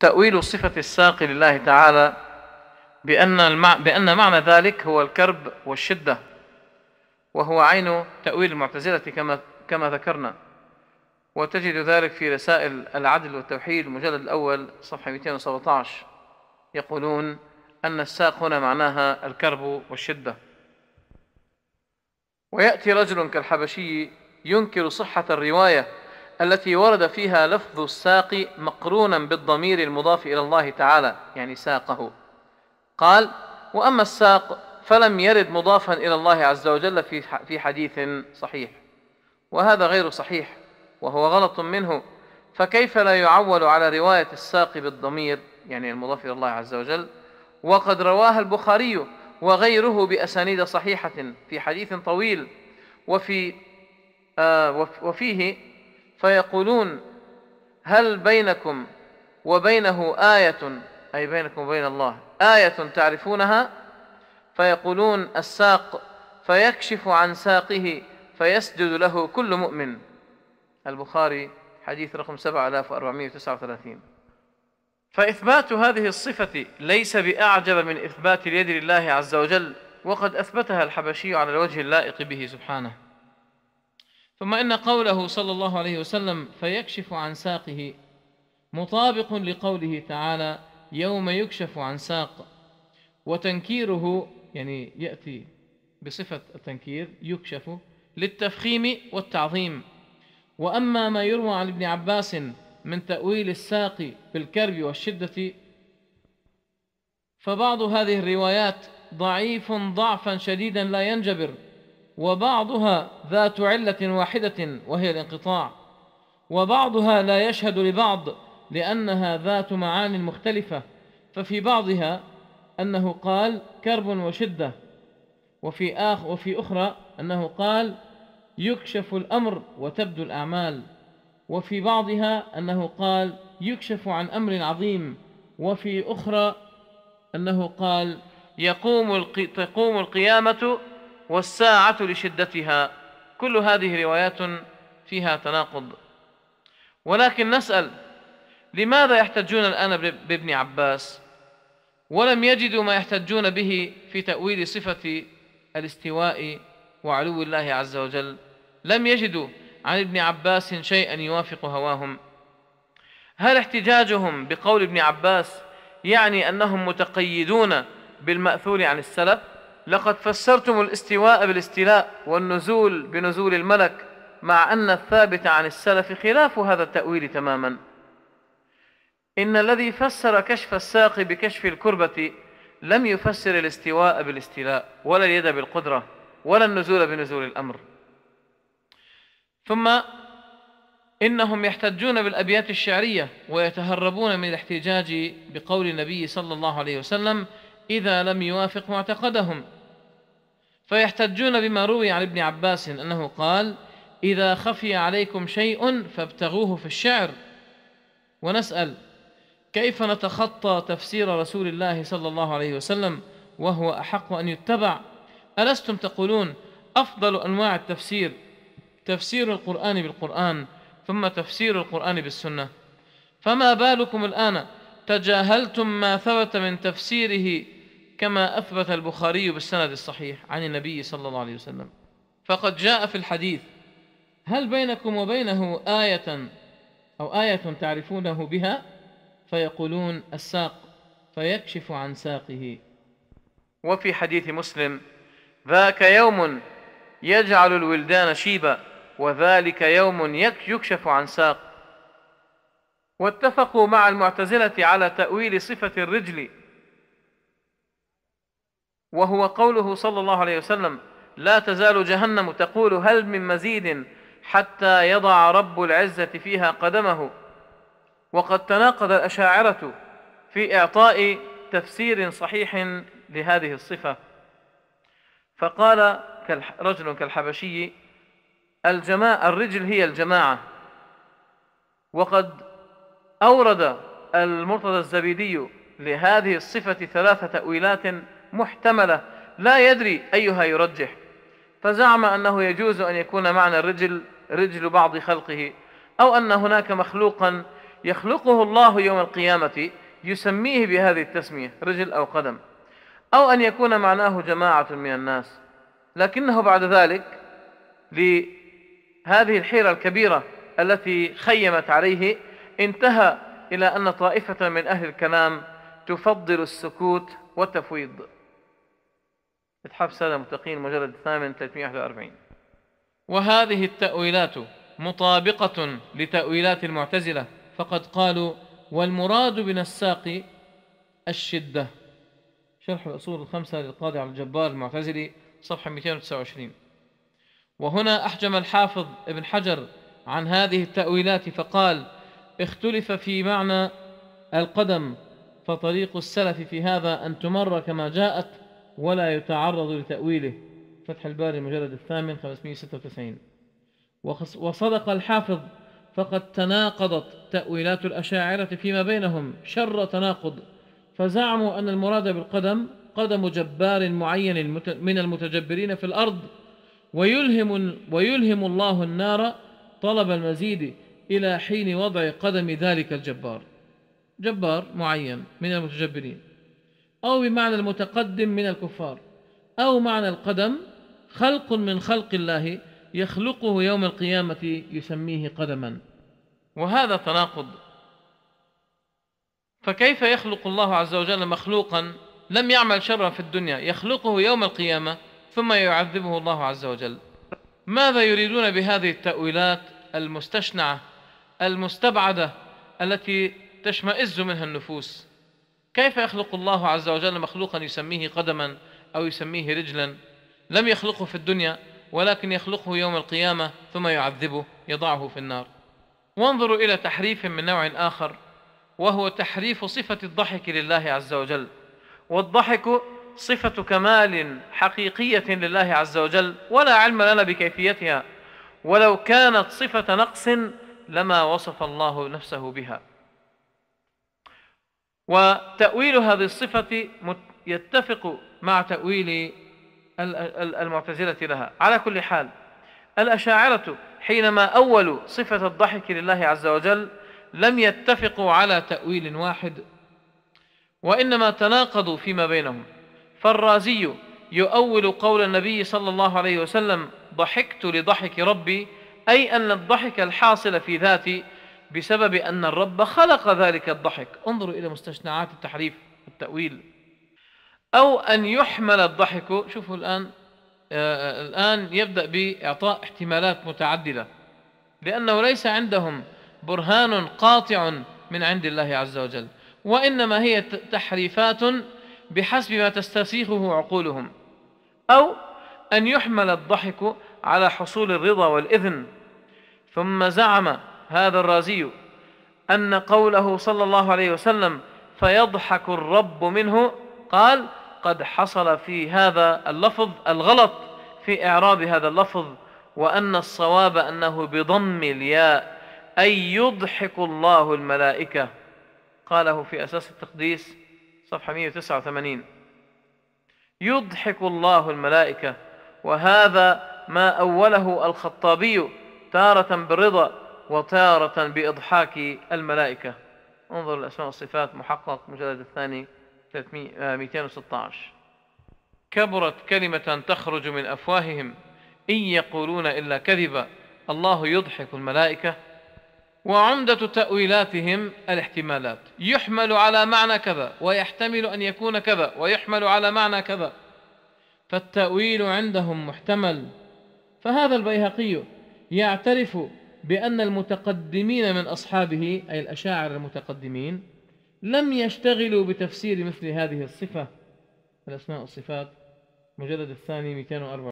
تأويل صفة الساق لله تعالى بأن, المع... بأن معنى ذلك هو الكرب والشدة وهو عين تأويل المعتزلة كما, كما ذكرنا وتجد ذلك في رسائل العدل والتوحيد المجلد الأول صفحة 217 يقولون أن الساق هنا معناها الكرب والشدة ويأتي رجل كالحبشي ينكر صحة الرواية التي ورد فيها لفظ الساق مقرونا بالضمير المضاف إلى الله تعالى يعني ساقه قال وأما الساق فلم يرد مضافا إلى الله عز وجل في في حديث صحيح وهذا غير صحيح وهو غلط منه فكيف لا يعول على رواية الساق بالضمير يعني المضاف إلى الله عز وجل وقد رواها البخاري وغيره بأسانيد صحيحة في حديث طويل وفي آه وفيه فيقولون هل بينكم وبينه آية أي بينكم وبين الله آية تعرفونها فيقولون الساق فيكشف عن ساقه فيسجد له كل مؤمن البخاري حديث رقم 7439 فإثبات هذه الصفة ليس بأعجب من إثبات اليد لله عز وجل وقد أثبتها الحبشي على الوجه اللائق به سبحانه ثم إن قوله صلى الله عليه وسلم فيكشف عن ساقه مطابق لقوله تعالى يوم يكشف عن ساق وتنكيره يعني يأتي بصفة التنكير يكشف للتفخيم والتعظيم وأما ما يروى عن ابن عباس من تأويل الساق بالكرب والشدة فبعض هذه الروايات ضعيف ضعفا شديدا لا ينجبر وبعضها ذات علة واحدة وهي الانقطاع وبعضها لا يشهد لبعض لأنها ذات معان مختلفة ففي بعضها أنه قال كرب وشدة وفي آخ وفي أخرى أنه قال يكشف الأمر وتبدو الأعمال وفي بعضها أنه قال يكشف عن أمر عظيم وفي أخرى أنه قال يقوم القي... تقوم القيامة والساعة لشدتها كل هذه روايات فيها تناقض ولكن نسأل لماذا يحتجون الآن بابن عباس ولم يجدوا ما يحتجون به في تأويل صفة الاستواء وعلو الله عز وجل لم يجدوا عن ابن عباس شيئا يوافق هواهم هل احتجاجهم بقول ابن عباس يعني أنهم متقيدون بالمأثور عن السلف لقد فسرتم الاستواء بالاستيلاء والنزول بنزول الملك مع أن الثابت عن السلف خلاف هذا التأويل تماما إن الذي فسر كشف الساق بكشف الكربة لم يفسر الاستواء بالاستيلاء ولا اليد بالقدرة ولا النزول بنزول الأمر ثم إنهم يحتجون بالأبيات الشعرية ويتهربون من الاحتجاج بقول النبي صلى الله عليه وسلم إذا لم يوافق معتقدهم فيحتجون بما روي عن ابن عباس أنه قال إذا خفي عليكم شيء فابتغوه في الشعر ونسأل كيف نتخطى تفسير رسول الله صلى الله عليه وسلم وهو أحق أن يتبع ألستم تقولون أفضل أنواع التفسير تفسير القرآن بالقرآن ثم تفسير القرآن بالسنة فما بالكم الآن تجاهلتم ما ثبت من تفسيره كما أثبت البخاري بالسند الصحيح عن النبي صلى الله عليه وسلم فقد جاء في الحديث هل بينكم وبينه آية أو آية تعرفونه بها فيقولون الساق فيكشف عن ساقه وفي حديث مسلم ذاك يوم يجعل الولدان شيبا وذلك يوم يكشف عن ساق واتفقوا مع المعتزلة على تأويل صفة الرجل وهو قوله صلى الله عليه وسلم لا تزال جهنم تقول هل من مزيد حتى يضع رب العزة فيها قدمه وقد تناقض الأشاعرة في إعطاء تفسير صحيح لهذه الصفة فقال رجل كالحبشي الجماعة الرجل هي الجماعة وقد أورد المرتضى الزبيدي لهذه الصفة ثلاث تأويلات محتملة لا يدري أيها يرجح فزعم أنه يجوز أن يكون معنى الرجل رجل بعض خلقه أو أن هناك مخلوقا يخلقه الله يوم القيامة يسميه بهذه التسمية رجل أو قدم أو أن يكون معناه جماعة من الناس لكنه بعد ذلك لهذه الحيرة الكبيرة التي خيمت عليه انتهى إلى أن طائفة من أهل الكلام تفضل السكوت والتفويض إتحاف السادة المتقين مجلد الثامن 341 وهذه التأويلات مطابقة لتأويلات المعتزلة فقد قالوا والمراد بنساق الشدة شرح الأصول الخمسة للقاضي عبد الجبار المعتزلي صفحة 229 وهنا أحجم الحافظ ابن حجر عن هذه التأويلات فقال اختلف في معنى القدم فطريق السلف في هذا أن تمر كما جاءت ولا يتعرض لتأويله فتح الباري المجلد الثامن 596 وصدق الحافظ فقد تناقضت تأويلات الأشاعرة فيما بينهم شر تناقض فزعموا أن المراد بالقدم قدم جبار معين من المتجبرين في الأرض ويلهم, ويلهم الله النار طلب المزيد إلى حين وضع قدم ذلك الجبار جبار معين من المتجبرين أو بمعنى المتقدم من الكفار أو معنى القدم خلق من خلق الله يخلقه يوم القيامة يسميه قدما وهذا تناقض فكيف يخلق الله عز وجل مخلوقا لم يعمل شرا في الدنيا يخلقه يوم القيامة ثم يعذبه الله عز وجل ماذا يريدون بهذه التأويلات المستشنعة المستبعدة التي تشمئز منها النفوس كيف يخلق الله عز وجل مخلوقا يسميه قدما أو يسميه رجلا لم يخلقه في الدنيا ولكن يخلقه يوم القيامة ثم يعذبه يضعه في النار وانظروا إلى تحريف من نوع آخر وهو تحريف صفة الضحك لله عز وجل والضحك صفة كمال حقيقية لله عز وجل ولا علم لنا بكيفيتها ولو كانت صفة نقص لما وصف الله نفسه بها وتأويل هذه الصفة يتفق مع تأويل المعتزلة لها على كل حال الأشاعرة حينما أولوا صفة الضحك لله عز وجل لم يتفقوا على تأويل واحد وإنما تناقضوا فيما بينهم فالرازي يؤول قول النبي صلى الله عليه وسلم ضحكت لضحك ربي أي أن الضحك الحاصل في ذاتي بسبب أن الرب خلق ذلك الضحك انظروا إلى مستشنعات التحريف والتأويل أو أن يحمل الضحك شوفوا الآن آه الآن يبدأ بإعطاء احتمالات متعددة لأنه ليس عندهم برهان قاطع من عند الله عز وجل وإنما هي تحريفات بحسب ما تستسيغه عقولهم أو أن يحمل الضحك على حصول الرضا والإذن ثم زعم هذا الرازي أن قوله صلى الله عليه وسلم فيضحك الرب منه قال قد حصل في هذا اللفظ الغلط في إعراب هذا اللفظ وأن الصواب أنه بضم الياء أي يضحك الله الملائكة قاله في أساس التقديس صفحة 189 يضحك الله الملائكة وهذا ما أوله الخطابي تارة بالرضا وتارة بإضحاك الملائكة انظر الأسماء والصفات محقق مجلد الثاني 216 آه، كبرت كلمة تخرج من أفواههم إن يقولون إلا كذبا الله يضحك الملائكة وعمدة تأويلاتهم الاحتمالات يحمل على معنى كذا ويحتمل أن يكون كذا ويحمل على معنى كذا فالتأويل عندهم محتمل فهذا البيهقي يعترف بأن المتقدمين من أصحابه أي الأشاعر المتقدمين لم يشتغلوا بتفسير مثل هذه الصفة الأسماء والصفات مجلد الثاني 204